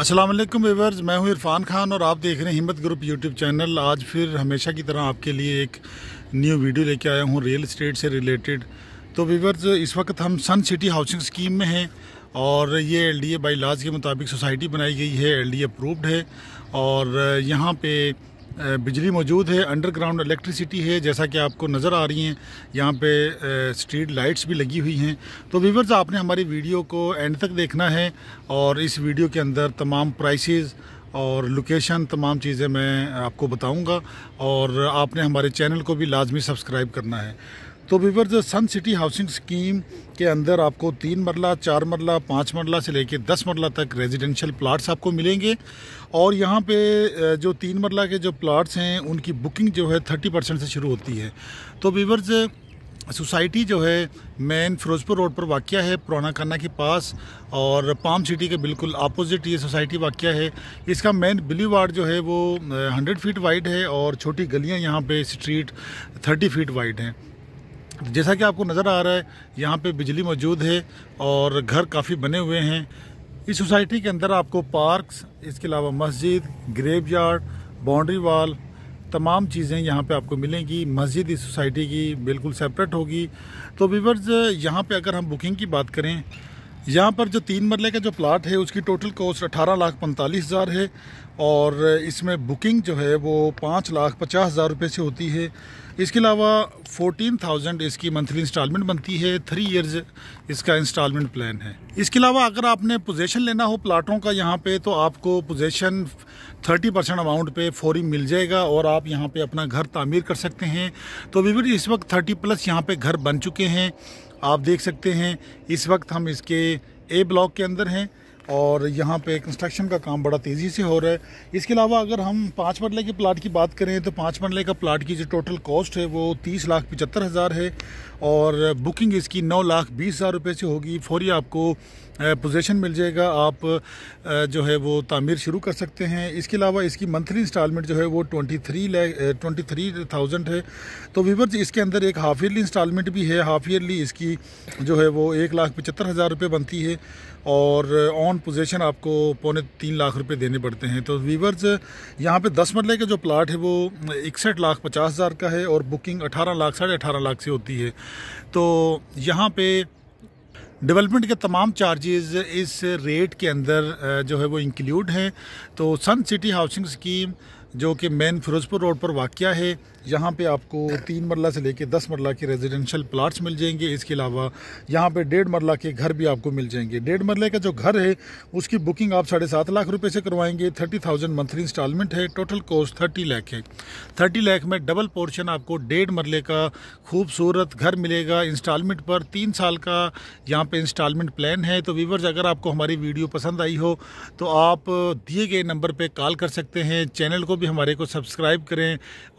अस्सलाम वालेकुम मैं हूं इरफान खान और आप देख रहे हैं हिम्मत ग्रुप यूट्यूब चैनल आज फिर हमेशा की तरह आपके लिए एक न्यू वीडियो लेके आया हूं रियल इस्टेट से रिलेटेड तो व्यूवर्स इस वक्त हम सन सिटी हाउसिंग स्कीम में हैं और ये एल डी ए बाई लाज के मुताबिक सोसाइटी बनाई गई है एल डी अप्रूव्ड है और यहाँ पर बिजली मौजूद है अंडरग्राउंड इलेक्ट्रिसिटी है जैसा कि आपको नज़र आ रही हैं यहाँ पे स्ट्रीट लाइट्स भी लगी हुई हैं तो व्यूवर्स आपने हमारी वीडियो को एंड तक देखना है और इस वीडियो के अंदर तमाम प्राइसेस और लोकेशन तमाम चीज़ें मैं आपको बताऊंगा और आपने हमारे चैनल को भी लाजमी सब्सक्राइब करना है तो जो सन सिटी हाउसिंग स्कीम के अंदर आपको तीन मरला चार मरला पाँच मरला से लेकर दस मरला तक रेजिडेंशियल प्लाट्स आपको मिलेंगे और यहाँ पे जो तीन मरला के जो प्लाट्स हैं उनकी बुकिंग जो है थर्टी परसेंट से शुरू होती है तो वीवर्स सोसाइटी जो है मेन फिरोजपुर रोड पर वाक़ है पुराना खाना के पास और पाम सिटी के बिल्कुल अपोजिट ये सोसाइटी वाक़ है इसका मेन बिली वार्ड जो है वो 100 फीट वाइड है और छोटी गलियां यहाँ पे स्ट्रीट 30 फीट वाइड हैं जैसा कि आपको नज़र आ रहा है यहाँ पे बिजली मौजूद है और घर काफ़ी बने हुए हैं इस सोसाइटी के अंदर आपको पार्क्स इसके अलावा मस्जिद ग्रेप यार्ड बाउंड्री वाल तमाम चीज़ें यहाँ पे आपको मिलेंगी मस्जिद इस सोसाइटी की बिल्कुल सेपरेट होगी तो वीवर्स यहाँ पे अगर हम बुकिंग की बात करें यहाँ पर जो तीन मरले का जो प्लाट है उसकी टोटल कॉस्ट अठारह लाख पैंतालीस हज़ार है और इसमें बुकिंग जो है वो पाँच लाख पचास हज़ार रुपये से होती है इसके अलावा फोर्टीन थाउजेंड इसकी मंथली इंस्टॉलमेंट बनती है थ्री इयर्स इसका इंस्टॉलमेंट प्लान है इसके अलावा अगर आपने पोजेशन लेना हो प्लाटों का यहाँ पर तो आपको पोजेशन थर्टी परसेंट अमाउंट पे फौरी मिल जाएगा और आप यहाँ पे अपना घर तामीर कर सकते हैं तो विविध इस वक्त थर्टी प्लस यहाँ पे घर बन चुके हैं आप देख सकते हैं इस वक्त हम इसके ए ब्लॉक के अंदर हैं और यहाँ पे कंस्ट्रक्शन का काम बड़ा तेज़ी से हो रहा है इसके अलावा अगर हम पाँच मरले के प्लाट की बात करें तो पाँच मरले का प्लाट की जो टोटल कॉस्ट है वो तीस लाख पचहत्तर हज़ार है और बुकिंग इसकी नौ लाख बीस हज़ार रुपये से होगी फौरी आपको पोजेशन मिल जाएगा आप जो है वो तामीर शुरू कर सकते हैं इसके अलावा इसकी मंथली इंस्टॉलमेंट जो है वो twenty three lakh twenty three thousand है तो वीवर इसके अंदर एक हाफ ईयरली इंस्टॉलमेंट भी है हाफ ईयरली इसकी जो है वो एक लाख पचहत्तर हज़ार रुपये बनती है और ऑन पोजेसन आपको पौने तीन लाख रुपये देने पड़ते हैं तो वीवर्स यहाँ पर दस मरले का जो प्लाट है वो इकसठ लाख पचास हज़ार का है और बुकिंग अठारह लाख साढ़े अठारह लाख से होती है तो यहाँ पे डेवलपमेंट के तमाम चार्जेस इस रेट के अंदर जो है वो इंक्लूड हैं तो सन सिटी हाउसिंग स्कीम जो कि मेन फिरोजपुर रोड पर वाक़ है यहाँ पे आपको तीन मरला से लेके दस मरला के रेजिडेंशियल प्लाट्स मिल जाएंगे इसके अलावा यहाँ पे डेढ़ मरला के घर भी आपको मिल जाएंगे डेढ़ मरले का जो घर है उसकी बुकिंग आप साढ़े सात लाख रुपए से करवाएंगे थर्टी थाउजेंड मंथली इंस्टॉलमेंट है टोटल कॉस्ट थर्टी लाख है थर्टी लाख में डबल पोर्शन आपको डेढ़ मरले का खूबसूरत घर मिलेगा इंस्टॉलमेंट पर तीन साल का यहाँ पर इंस्टॉलमेंट प्लान है तो वीवर्स अगर आपको हमारी वीडियो पसंद आई हो तो आप दिए गए नंबर पर कॉल कर सकते हैं चैनल को भी हमारे को सब्सक्राइब करें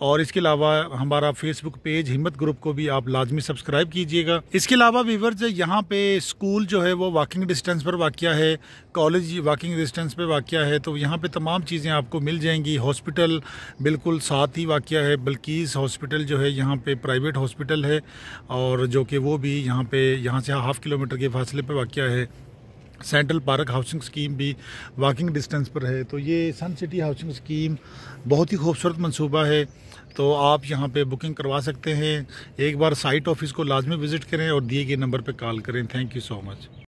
और इसके अलावा हमारा फेसबुक पेज हिम्मत ग्रुप को भी आप लाजमी सब्सक्राइब कीजिएगा इसके अलावा व्यूवर्स यहाँ पे स्कूल जो है वो वॉकिंग डिस्टेंस पर वाक़ है कॉलेज वॉकिंग डिस्टेंस पर वाक़ है तो यहाँ पर तमाम चीज़ें आपको मिल जाएंगी हॉस्पिटल बिल्कुल साथ ही वाक़ है बल्किस हॉस्पिटल जो है यहाँ पर प्राइवेट हॉस्पिटल है और जो कि वो भी यहाँ पर यहाँ से हाफ़ किलोमीटर के फासले पर वाक़ है सेंट्रल पार्क हाउसिंग स्कीम भी वॉकिंग डिस्टेंस पर है तो ये सन सिटी हाउसिंग स्कीम बहुत ही खूबसूरत मंसूबा है तो आप यहाँ पे बुकिंग करवा सकते हैं एक बार साइट ऑफिस को लाजमी विज़िट करें और दिए गए नंबर पे कॉल करें थैंक यू सो मच